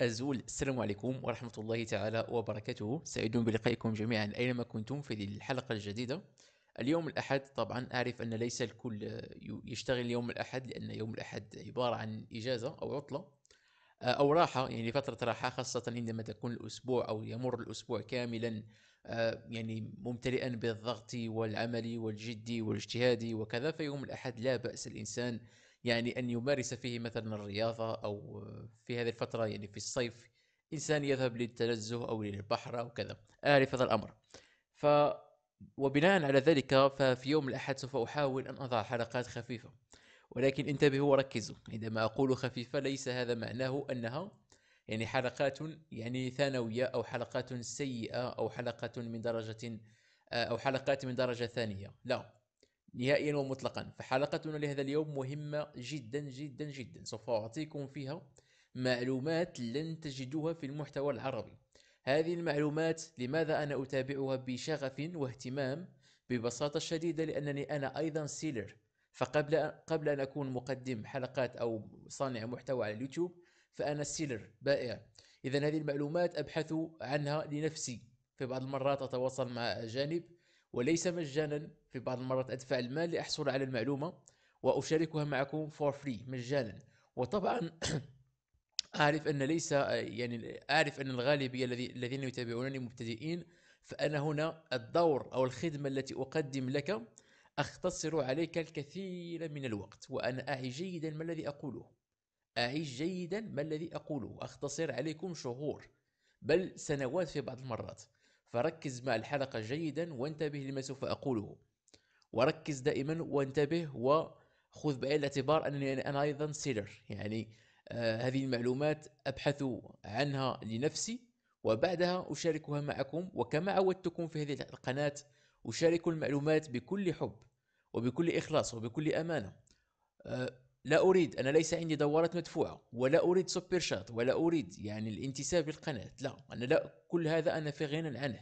أزول السلام عليكم ورحمة الله تعالى وبركاته سعيد بلقائكم جميعا أينما كنتم في الحلقة الجديدة اليوم الأحد طبعا أعرف أن ليس الكل يشتغل يوم الأحد لأن يوم الأحد عبارة عن إجازة أو عطلة آه، أو راحة يعني فترة راحة خاصة عندما تكون الأسبوع أو يمر الأسبوع كاملا آه، يعني ممتلئا بالضغط والعمل والجد والاجتهاد وكذا فيوم الأحد لا بأس الإنسان يعني أن يمارس فيه مثلا الرياضة أو في هذه الفترة يعني في الصيف إنسان يذهب للتنزه أو للبحر أو كذا أعرف آه، هذا الأمر ف وبناء على ذلك ففي يوم الأحد سوف أحاول أن أضع حلقات خفيفة ولكن انتبهوا وركزوا عندما أقول خفيفة ليس هذا معناه أنها يعني حلقات يعني ثانوية أو حلقات سيئة أو حلقة من درجة آه، أو حلقات من درجة ثانية لا نهائيا ومطلقا فحلقتنا لهذا اليوم مهمة جدا جدا جدا سوف أعطيكم فيها معلومات لن تجدوها في المحتوى العربي هذه المعلومات لماذا أنا أتابعها بشغف واهتمام ببساطة شديدة لأنني أنا أيضا سيلر فقبل قبل أن أكون مقدم حلقات أو صانع محتوى على اليوتيوب فأنا سيلر بائع إذا هذه المعلومات أبحث عنها لنفسي في بعض المرات أتواصل مع أجانب وليس مجانا في بعض المرات أدفع المال لأحصل على المعلومة وأشاركها معكم فور فري مجانا وطبعا اعرف ان ليس يعني اعرف ان الغالبيه الذي الذين يتابعونني مبتدئين فانا هنا الدور او الخدمه التي اقدم لك اختصر عليك الكثير من الوقت وانا اعي جيدا ما الذي اقوله اعي جيدا ما الذي اقوله اختصر عليكم شهور بل سنوات في بعض المرات فركز مع الحلقه جيدا وانتبه لما سوف اقوله وركز دائما وانتبه وخذ بعين الاعتبار انني انا ايضا سيلر يعني آه، هذه المعلومات أبحث عنها لنفسي وبعدها أشاركها معكم وكما عودتكم في هذه القناة أشارك المعلومات بكل حب وبكل إخلاص وبكل أمانة آه، لا أريد أنا ليس عندي دورات مدفوعة ولا أريد سوبر شات ولا أريد يعني الانتساب للقناة لا أنا لا كل هذا أنا في غنى عنه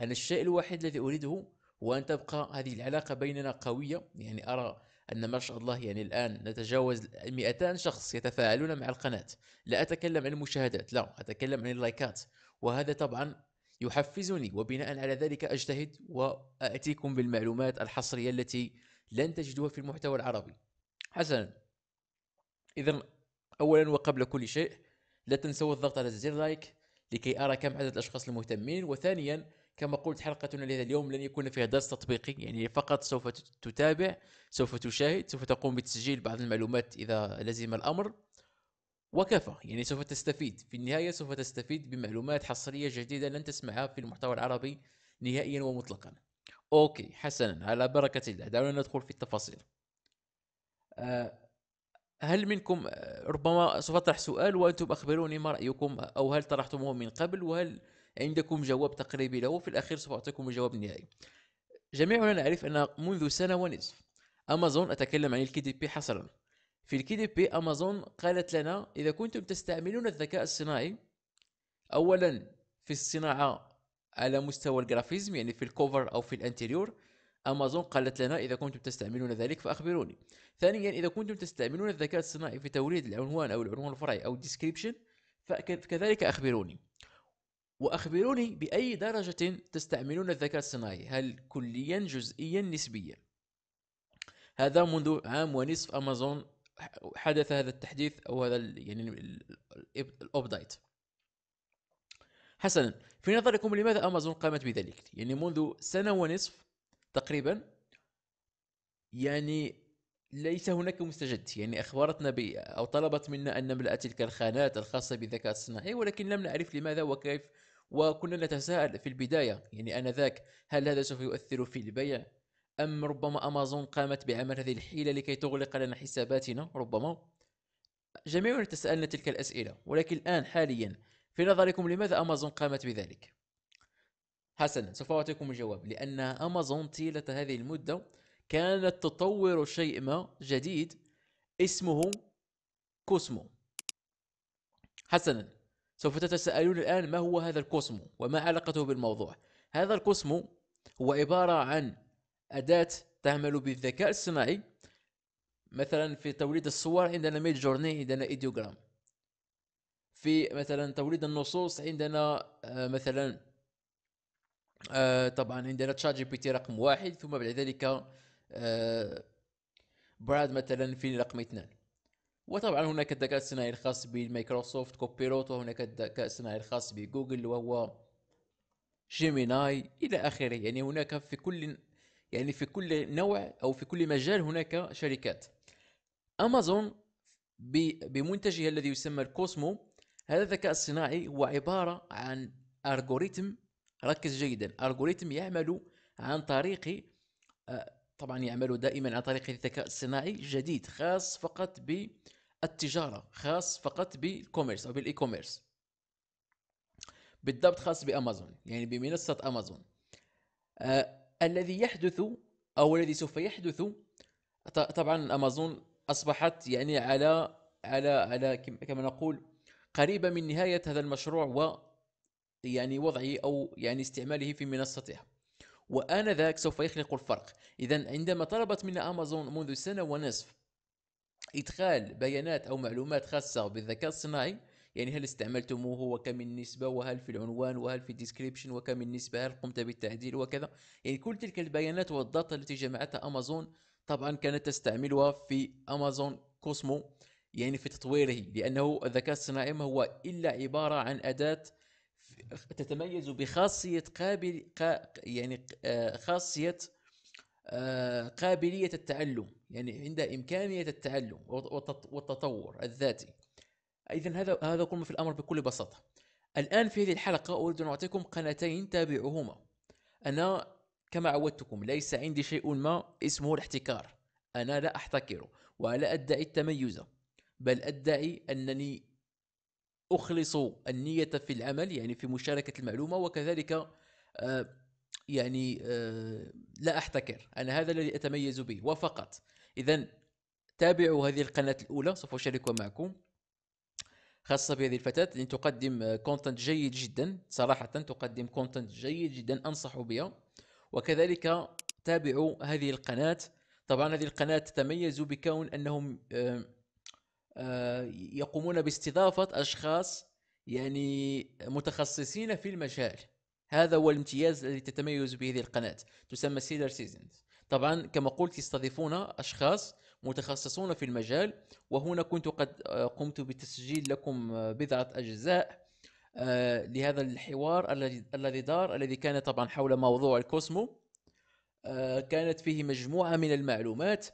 أنا الشيء الوحيد الذي أريده هو أن تبقى هذه العلاقة بيننا قوية يعني أرى أن ما شاء الله يعني الآن نتجاوز 200 شخص يتفاعلون مع القناة لا أتكلم عن المشاهدات لا أتكلم عن اللايكات وهذا طبعا يحفزني وبناء على ذلك أجتهد وأتيكم بالمعلومات الحصرية التي لن تجدوها في المحتوى العربي حسنا إذا أولا وقبل كل شيء لا تنسوا الضغط على زر لايك لكي أرى كم عدد الأشخاص المهتمين وثانيا كما قلت حلقتنا لهذا اليوم لن يكون فيها درس تطبيقي يعني فقط سوف تتابع سوف تشاهد سوف تقوم بتسجيل بعض المعلومات إذا لزم الأمر وكفى يعني سوف تستفيد في النهاية سوف تستفيد بمعلومات حصرية جديدة لن تسمعها في المحتوى العربي نهائيا ومطلقا أوكي حسنا على بركة الله دعونا ندخل في التفاصيل آه، هل منكم آه، ربما سوف أطرح سؤال وأنتم أخبروني ما رأيكم أو هل طرحتموه من قبل وهل عندكم جواب تقريبي له وفي الأخير سوف أعطيكم الجواب النهائي جميعنا نعرف أن منذ سنة ونصف أمازون أتكلم عن الكي دي بي حصرا في الكي دي بي أمازون قالت لنا إذا كنتم تستعملون الذكاء الصناعي أولا في الصناعة على مستوى الجرافيزم يعني في الكوفر أو في الانتيريور امازون قالت لنا اذا كنتم تستعملون ذلك فاخبروني ثانيا اذا كنتم تستعملون الذكاء الصناعي في توريد العنوان او العنوان الفرعي او الديسكريبشن فكذلك اخبروني وأخبروني بأي درجة تستعملون الذكاء الصناعي هل كليا جزئيا نسبيا هذا منذ عام ونصف أمازون حدث هذا التحديث أو هذا الـ يعني الأبديت حسنا في نظركم لماذا أمازون قامت بذلك يعني منذ سنة ونصف تقريبا يعني ليس هناك مستجد يعني أخبرتنا ب أو طلبت منا أن نملأ تلك الخانات الخاصة بالذكاء الصناعي ولكن لم نعرف لماذا وكيف وكنا نتساءل في البداية يعني آنذاك هل هذا سوف يؤثر في البيع أم ربما أمازون قامت بعمل هذه الحيلة لكي تغلق لنا حساباتنا ربما جميعنا تسألنا تلك الأسئلة ولكن الآن حاليا في نظركم لماذا أمازون قامت بذلك؟ حسنا سوف أعطيكم الجواب لأن أمازون طيلة هذه المدة كانت تطور شيء ما جديد اسمه كوسمو حسنا سوف تتساءلون الآن ما هو هذا الكوسمو وما علاقته بالموضوع هذا الكوسمو هو عبارة عن أداة تعمل بالذكاء الصناعي مثلا في توليد الصور عندنا ميد جورني عندنا ايديوغرام في مثلا توليد النصوص عندنا آه، مثلا آه، طبعا عندنا تشات جي بي تي رقم واحد ثم بعد ذلك آه، براد مثلا في رقم اثنان وطبعا هناك الذكاء الصناعي الخاص بمايكروسوفت كوبيروت وهناك الذكاء الصناعي الخاص بجوجل وهو جيميناي الى اخره يعني هناك في كل يعني في كل نوع او في كل مجال هناك شركات امازون بمنتجها الذي يسمى الكوسمو هذا الذكاء الصناعي هو عباره عن الجوريثم ركز جيدا الجوريثم يعمل عن طريق آه، طبعا يعمل دائما عن طريق الذكاء الصناعي جديد خاص فقط ب التجاره خاص فقط بالكوميرس او بالاي كوميرس بالضبط خاص بامازون يعني بمنصه امازون آه الذي يحدث او الذي سوف يحدث طبعا امازون اصبحت يعني على على على كما نقول قريبه من نهايه هذا المشروع و يعني وضعه او يعني استعماله في منصتها وآنذاك سوف يخلق الفرق إذا عندما طلبت منا أمازون منذ سنة ونصف إدخال بيانات أو معلومات خاصة بالذكاء الصناعي يعني هل استعملتموه وكم النسبة وهل في العنوان وهل في الديسكريبشن وكم النسبة هل قمت بالتعديل وكذا يعني كل تلك البيانات والداتا التي جمعتها أمازون طبعا كانت تستعملها في أمازون كوسمو يعني في تطويره لأنه الذكاء الصناعي ما هو إلا عبارة عن أداة تتميز بخاصية قابل يعني آه، خاصية آه، قابلية التعلم يعني عندها إمكانية التعلم والتطور الذاتي إذا هذا هذا ما في الأمر بكل بساطة الآن في هذه الحلقة أريد أن أعطيكم قناتين تابعوهما أنا كما عودتكم ليس عندي شيء ما اسمه الاحتكار أنا لا أحتكر ولا أدعي التميز بل أدعي أنني أخلص النية في العمل يعني في مشاركة المعلومة وكذلك آه، يعني آه، لا احتكر انا هذا الذي اتميز به وفقط اذا تابعوا هذه القناه الاولى سوف اشاركها معكم خاصة بهذه الفتاة اللي تقدم كونتنت آه، جيد جدا صراحة تقدم كونتنت جيد جدا أنصح بها وكذلك تابعوا هذه القناة طبعا هذه القناة تتميز بكون أنهم آه، يقومون باستضافة أشخاص يعني متخصصين في المجال هذا هو الامتياز الذي تتميز به هذه القناة تسمى سيلر سيزنز طبعا كما قلت يستضيفون أشخاص متخصصون في المجال وهنا كنت قد آه، قمت بتسجيل لكم آه، بضعة أجزاء آه، لهذا الحوار الذي دار الذي كان طبعا حول موضوع الكوسمو كانت فيه مجموعة من المعلومات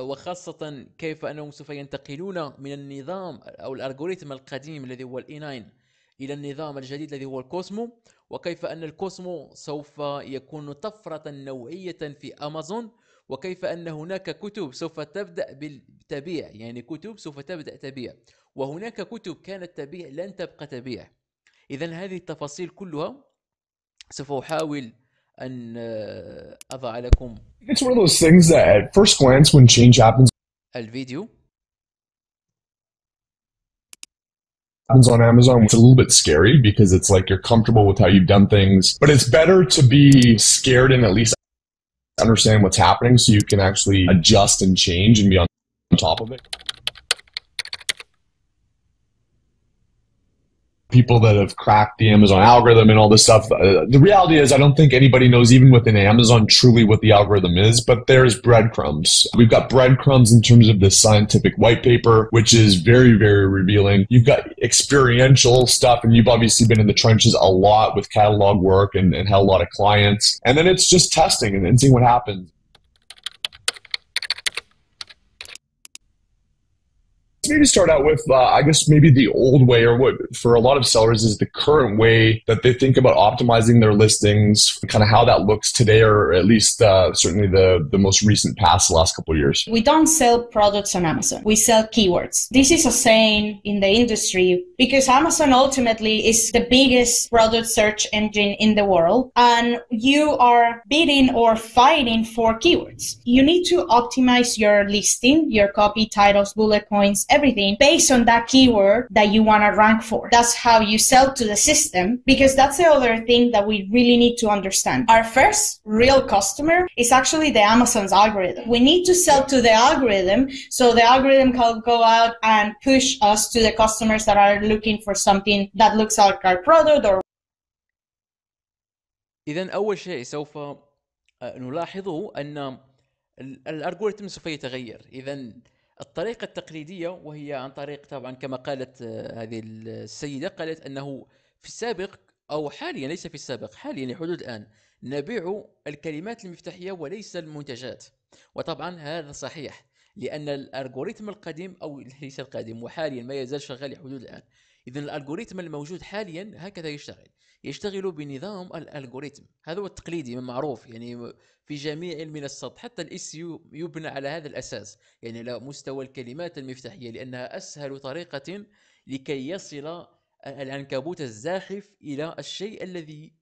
وخاصة كيف أنهم سوف ينتقلون من النظام أو الألغوريثم القديم الذي هو الاي 9 e إلى النظام الجديد الذي هو الكوسمو وكيف أن الكوسمو سوف يكون طفرة نوعية في أمازون وكيف أن هناك كتب سوف تبدأ بالتبيع يعني كتب سوف تبدأ تبيع وهناك كتب كانت تبيع لن تبقى تبيع إذا هذه التفاصيل كلها سوف أحاول أن آه، أضع لكم It's one of those things that at first glance when change happens الفيديو happens on Amazon. It's a little bit scary because it's like you're comfortable with how you've done things, but it's better to be scared and at least understand what's happening so you can actually adjust and change and be on top of it. people that have cracked the Amazon algorithm and all this stuff. Uh, the reality is, I don't think anybody knows, even within Amazon, truly what the algorithm is, but there's breadcrumbs. We've got breadcrumbs in terms of this scientific white paper, which is very, very revealing. You've got experiential stuff, and you've obviously been in the trenches a lot with catalog work and, and had a lot of clients. And then it's just testing and, and seeing what happens. maybe start out with, uh, I guess, maybe the old way or what for a lot of sellers is the current way that they think about optimizing their listings, kind of how that looks today, or at least uh, certainly the, the most recent past, the last couple years. We don't sell products on Amazon, we sell keywords. This is a saying in the industry because Amazon ultimately is the biggest product search engine in the world, and you are bidding or fighting for keywords. You need to optimize your listing, your copy, titles, bullet points, everything everything based on that keyword that you want to rank for. That's how you sell to the system because that's the other thing that we really need to understand. Our first real customer is actually the Amazon's algorithm. We need to sell to the algorithm so the algorithm can go out and push us to the customers that are looking for something that looks like our product or اذا اول شيء سوف نلاحظه ان الالغوريثم سوف يتغير اذا الطريقة التقليدية وهي عن طريق طبعا كما قالت آه، هذه السيدة قالت أنه في السابق أو حاليا ليس في السابق حاليا لحدود الآن نبيع الكلمات المفتاحية وليس المنتجات وطبعا هذا صحيح لأن الألغوريتم القديم أو ليس القديم وحاليا ما يزال شغال لحدود الآن اذا الالغوريتم الموجود حاليا هكذا يشتغل يشتغل بنظام الالغوريتم هذا هو التقليدي معروف يعني في جميع المنصات حتى الاس يو يبنى على هذا الاساس يعني على مستوى الكلمات المفتاحيه لانها اسهل طريقه لكي يصل العنكبوت الزاحف الى الشيء الذي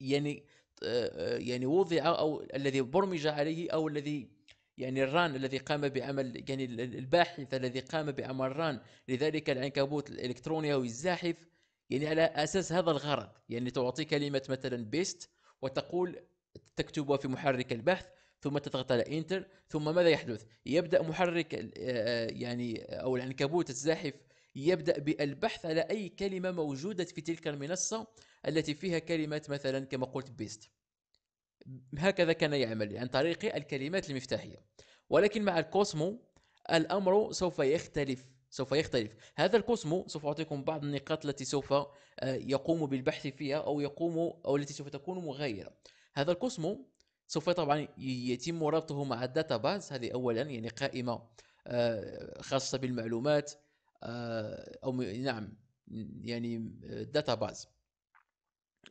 يعني آه، آه، يعني وضع او الذي برمج عليه او الذي يعني الران الذي قام بعمل يعني الباحث الذي قام بعمل ران لذلك العنكبوت الالكتروني او الزاحف يعني على اساس هذا الغرض يعني تعطي كلمه مثلا بيست وتقول تكتبها في محرك البحث ثم تضغط على انتر ثم ماذا يحدث يبدا محرك آه، آه، يعني او العنكبوت الزاحف يبدا بالبحث على اي كلمه موجوده في تلك المنصه التي فيها كلمه مثلا كما قلت بيست هكذا كان يعمل عن طريق الكلمات المفتاحية ولكن مع الكوسمو الأمر سوف يختلف سوف يختلف هذا الكوسمو سوف أعطيكم بعض النقاط التي سوف آه، يقوم بالبحث فيها أو يقوم أو التي سوف تكون مغايرة هذا الكوسمو سوف طبعا يتم ربطه مع الداتا باز هذه أولا يعني قائمة آه، خاصة بالمعلومات آه، أو نعم يعني باز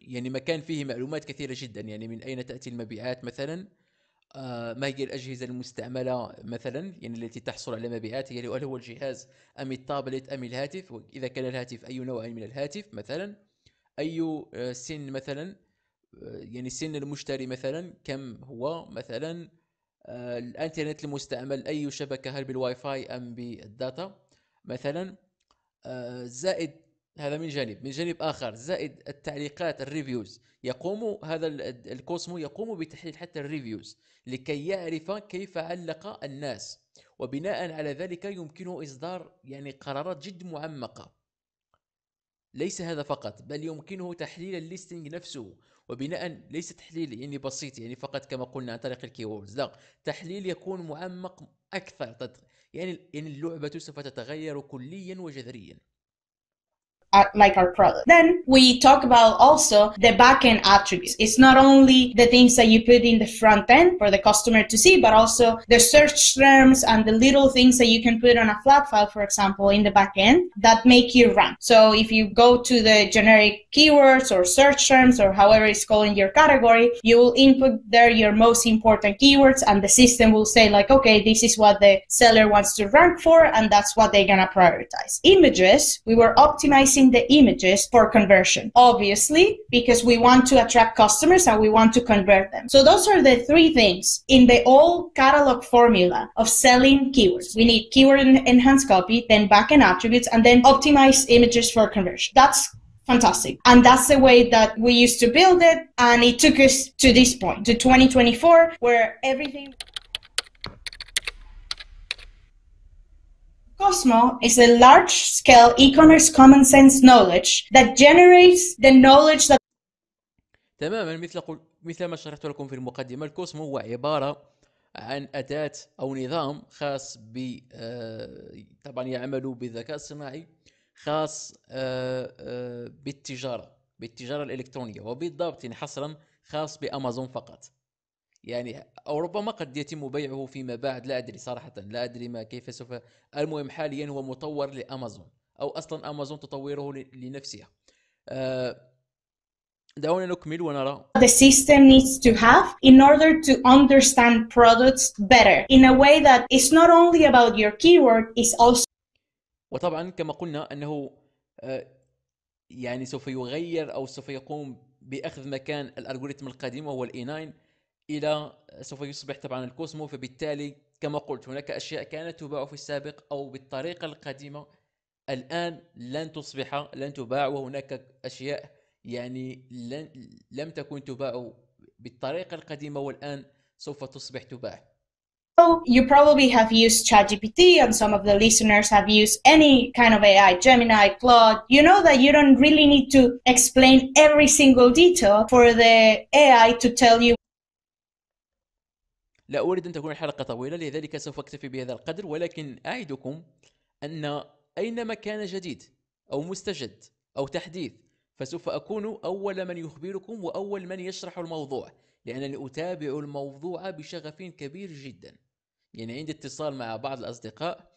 يعني مكان فيه معلومات كثيرة جدا يعني من أين تأتي المبيعات مثلا آه، ما هي الأجهزة المستعملة مثلا يعني التي تحصل على مبيعات هي يعني هل هو الجهاز أم التابلت أم الهاتف وإذا كان الهاتف أي نوع من الهاتف مثلا أي آه، سن مثلا آه، يعني سن المشتري مثلا كم هو مثلا الانترنت المستعمل اي شبكه هل بالواي فاي ام بالداتا مثلا زائد هذا من جانب من جانب آخر زائد التعليقات الريفيوز يقوم هذا الكوسمو يقوم بتحليل حتى الريفيوز لكي يعرف كيف علق الناس وبناء على ذلك يمكنه إصدار يعني قرارات جد معمقة ليس هذا فقط بل يمكنه تحليل الليستنج نفسه وبناء ليس تحليل يعني بسيط يعني فقط كما قلنا عن طريق الكيوردز لا تحليل يكون معمق اكثر يعني يعني اللعبه سوف تتغير كليا وجذريا uh, like our product. Then we talk about also the backend attributes. It's not only the things that you put in the front end for the customer to see, but also the search terms and the little things that you can put on a flat file, for example, in the backend that make you rank. So if you go to the generic keywords or search terms or however it's called in your category, you will input there your most important keywords and the system will say like, okay, this is what the seller wants to rank for and that's what they're going to prioritize. Images, we were optimizing the images for conversion, obviously, because we want to attract customers and we want to convert them. So those are the three things in the old catalog formula of selling keywords. We need keyword enhanced copy, then backend attributes, and then optimize images for conversion. That's fantastic. And that's the way that we used to build it. And it took us to this point, to 2024, where everything. Cosmo is a large scale e commerce common sense knowledge that generates the knowledge that تماما مثل قل... مثل ما شرحت لكم في المقدمه الكوسمو هو عباره عن اداه او نظام خاص ب آه، طبعا يعمل بالذكاء الصناعي خاص آه، آه، بالتجاره بالتجاره الالكترونيه وبالضبط يعني حصرا خاص بامازون فقط يعني او ربما قد يتم بيعه فيما بعد لا ادري صراحه لا ادري ما كيف سوف المهم حاليا هو مطور لامازون او اصلا امازون تطوره لنفسها آه، دعونا نكمل ونرى The system needs to have in order to understand products better in a way that it's not only about your keyword it's also وطبعا كما قلنا انه آه، يعني سوف يغير او سوف يقوم باخذ مكان الالغوريثم القديم وهو الاي 9 الى سوف يصبح طبعا الكوسمو فبالتالي كما قلت هناك اشياء كانت تباع في السابق او بالطريقه القديمه الان لن تصبح لن تباع وهناك اشياء يعني لن لم تكن تباع بالطريقه القديمه والان سوف تصبح تباع So you probably have used ChatGPT, and some of the listeners have used any kind of AI, Gemini, Claude. You know that you don't really need to explain every single detail for the AI to tell you لا أريد أن تكون الحلقة طويلة لذلك سوف أكتفي بهذا القدر ولكن أعدكم أن أينما كان جديد أو مستجد أو تحديث فسوف أكون أول من يخبركم وأول من يشرح الموضوع لأنني أتابع الموضوع بشغف كبير جدا يعني عندي اتصال مع بعض الأصدقاء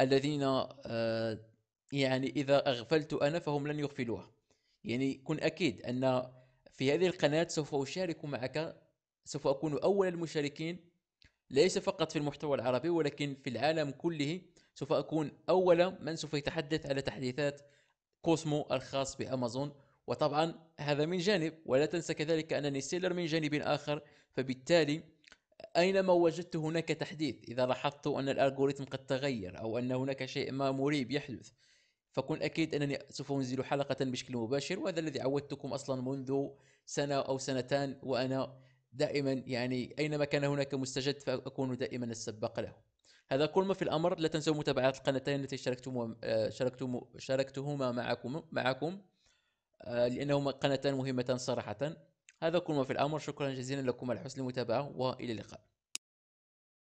الذين آه، يعني إذا أغفلت أنا فهم لن يغفلوها يعني كن أكيد أن في هذه القناة سوف أشارك معك سوف أكون أول المشاركين ليس فقط في المحتوى العربي ولكن في العالم كله سوف أكون أول من سوف يتحدث على تحديثات كوسمو الخاص بأمازون وطبعا هذا من جانب ولا تنسى كذلك أنني سيلر من جانب آخر فبالتالي أينما وجدت هناك تحديث إذا لاحظت أن الألغوريتم قد تغير أو أن هناك شيء ما مريب يحدث فكن أكيد أنني سوف أنزل حلقة بشكل مباشر وهذا الذي عودتكم أصلا منذ سنة أو سنتان وأنا دائما يعني أينما كان هناك مستجد فأكون دائما السباق له هذا كل ما في الأمر لا تنسوا متابعة القناتين التي شاركتم شاركتم شاركتهما معكم معكم آه، لأنهما قناتان مهمتان صراحة هذا كل ما في الأمر شكرا جزيلا لكم على حسن المتابعة وإلى اللقاء